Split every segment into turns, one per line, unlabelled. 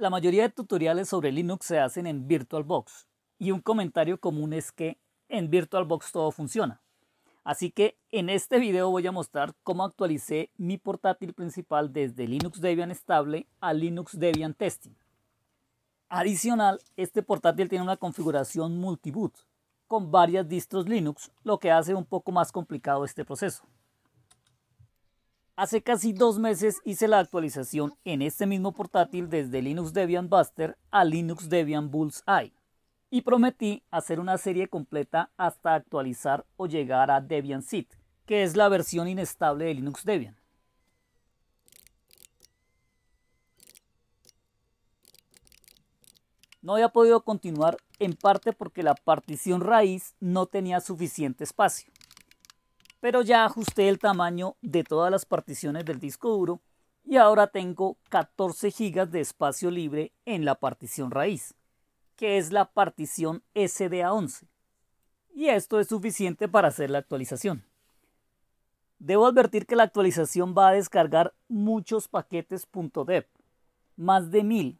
La mayoría de tutoriales sobre Linux se hacen en VirtualBox y un comentario común es que en VirtualBox todo funciona. Así que en este video voy a mostrar cómo actualicé mi portátil principal desde Linux Debian estable a Linux Debian Testing. Adicional, este portátil tiene una configuración multiboot con varias distros Linux, lo que hace un poco más complicado este proceso. Hace casi dos meses hice la actualización en este mismo portátil desde Linux Debian Buster a Linux Debian Bullseye y prometí hacer una serie completa hasta actualizar o llegar a Debian Seed, que es la versión inestable de Linux Debian. No había podido continuar en parte porque la partición raíz no tenía suficiente espacio pero ya ajusté el tamaño de todas las particiones del disco duro y ahora tengo 14 GB de espacio libre en la partición raíz, que es la partición SDA11. Y esto es suficiente para hacer la actualización. Debo advertir que la actualización va a descargar muchos paquetes .deb, más de 1000,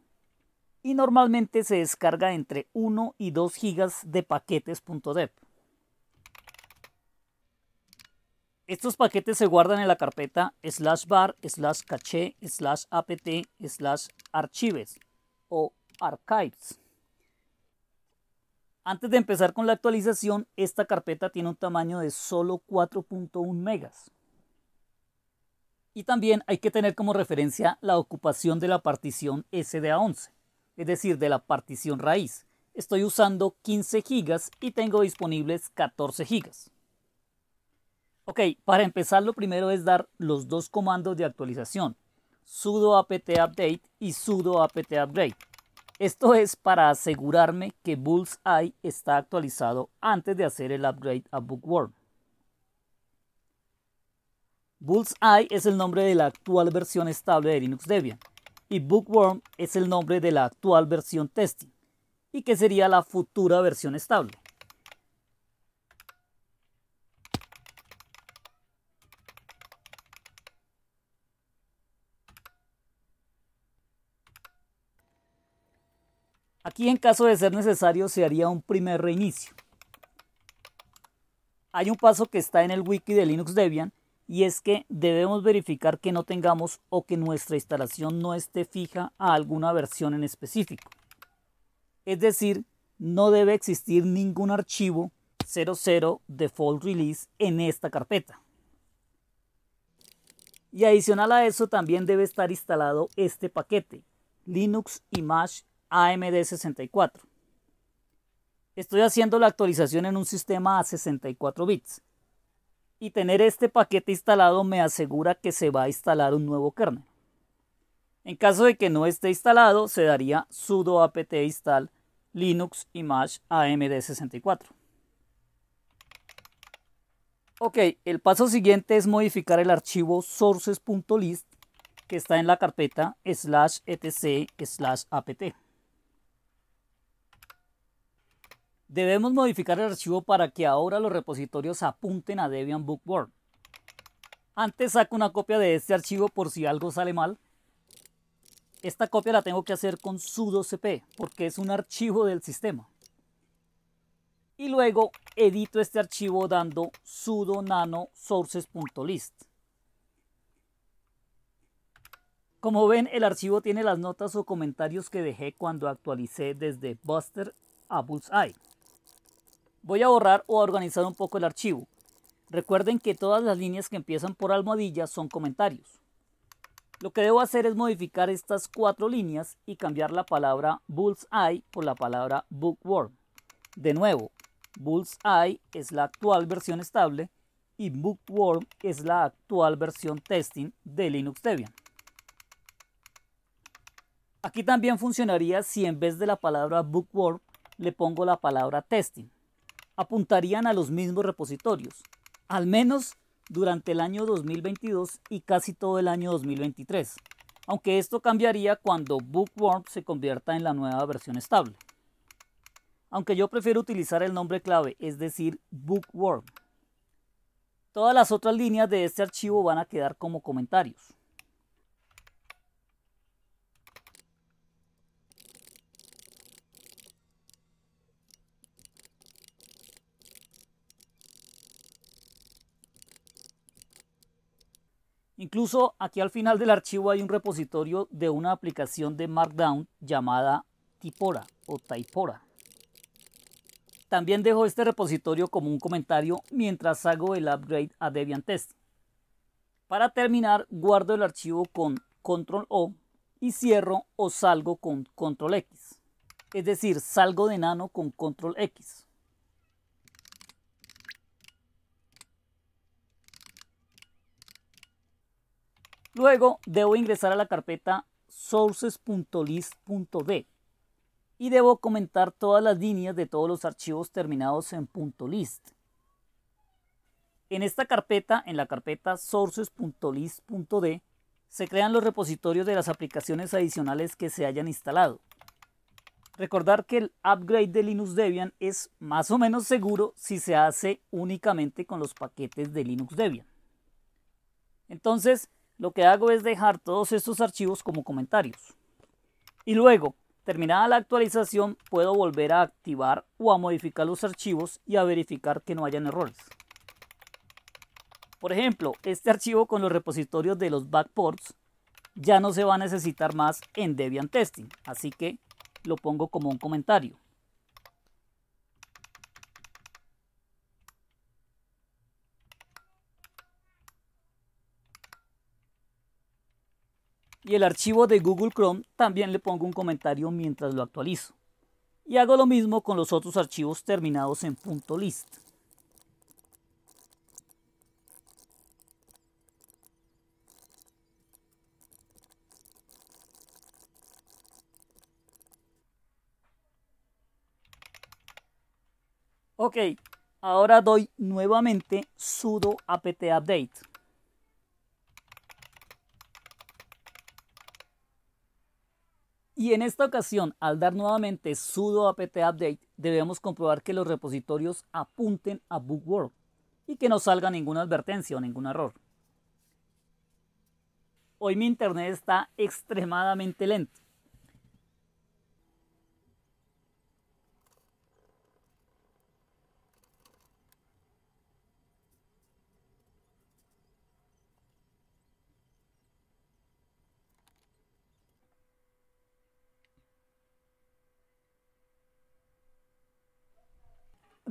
y normalmente se descarga entre 1 y 2 GB de paquetes Estos paquetes se guardan en la carpeta slash bar slash caché slash apt slash archives o archives. Antes de empezar con la actualización, esta carpeta tiene un tamaño de solo 4.1 megas. Y también hay que tener como referencia la ocupación de la partición SDA11, es decir, de la partición raíz. Estoy usando 15 gigas y tengo disponibles 14 gigas. Ok, para empezar lo primero es dar los dos comandos de actualización, sudo apt update y sudo apt upgrade. Esto es para asegurarme que Bullseye está actualizado antes de hacer el upgrade a Bookworm. Bullseye es el nombre de la actual versión estable de Linux Debian y Bookworm es el nombre de la actual versión testing y que sería la futura versión estable. Aquí en caso de ser necesario se haría un primer reinicio. Hay un paso que está en el wiki de Linux Debian y es que debemos verificar que no tengamos o que nuestra instalación no esté fija a alguna versión en específico. Es decir, no debe existir ningún archivo 00 default release en esta carpeta. Y adicional a eso también debe estar instalado este paquete, Linux Image AMD64. Estoy haciendo la actualización en un sistema a 64 bits. Y tener este paquete instalado me asegura que se va a instalar un nuevo kernel. En caso de que no esté instalado, se daría sudo apt install linux image amd64. Ok, el paso siguiente es modificar el archivo sources.list que está en la carpeta slash etc slash apt. Debemos modificar el archivo para que ahora los repositorios apunten a Debian Bookworm. Antes saco una copia de este archivo por si algo sale mal. Esta copia la tengo que hacer con sudo cp porque es un archivo del sistema. Y luego edito este archivo dando sudo nano sources.list. Como ven, el archivo tiene las notas o comentarios que dejé cuando actualicé desde Buster a Bullseye. Voy a borrar o a organizar un poco el archivo. Recuerden que todas las líneas que empiezan por almohadilla son comentarios. Lo que debo hacer es modificar estas cuatro líneas y cambiar la palabra bullseye por la palabra bookworm. De nuevo, bullseye es la actual versión estable y bookworm es la actual versión testing de Linux Debian. Aquí también funcionaría si en vez de la palabra bookworm le pongo la palabra testing apuntarían a los mismos repositorios, al menos durante el año 2022 y casi todo el año 2023, aunque esto cambiaría cuando Bookworm se convierta en la nueva versión estable. Aunque yo prefiero utilizar el nombre clave, es decir, Bookworm. Todas las otras líneas de este archivo van a quedar como comentarios. Incluso aquí al final del archivo hay un repositorio de una aplicación de Markdown llamada Tipora o Typora. También dejo este repositorio como un comentario mientras hago el upgrade a Debian Test. Para terminar, guardo el archivo con Control O y cierro o salgo con Control X. Es decir, salgo de nano con Control X. Luego debo ingresar a la carpeta sources.list.d y debo comentar todas las líneas de todos los archivos terminados en .list. En esta carpeta, en la carpeta sources.list.d, se crean los repositorios de las aplicaciones adicionales que se hayan instalado. Recordar que el upgrade de Linux Debian es más o menos seguro si se hace únicamente con los paquetes de Linux Debian. Entonces, lo que hago es dejar todos estos archivos como comentarios. Y luego, terminada la actualización, puedo volver a activar o a modificar los archivos y a verificar que no hayan errores. Por ejemplo, este archivo con los repositorios de los backports ya no se va a necesitar más en Debian Testing, así que lo pongo como un comentario. y el archivo de Google Chrome también le pongo un comentario mientras lo actualizo. Y hago lo mismo con los otros archivos terminados en .list. Ok, ahora doy nuevamente sudo apt-update. Y en esta ocasión, al dar nuevamente sudo apt update, debemos comprobar que los repositorios apunten a BookWorld y que no salga ninguna advertencia o ningún error. Hoy mi internet está extremadamente lento.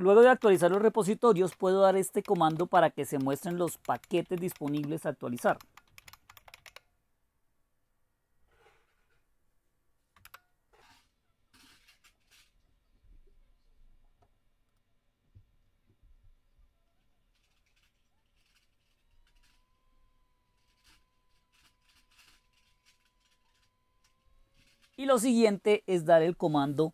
Luego de actualizar los repositorios, puedo dar este comando para que se muestren los paquetes disponibles a actualizar. Y lo siguiente es dar el comando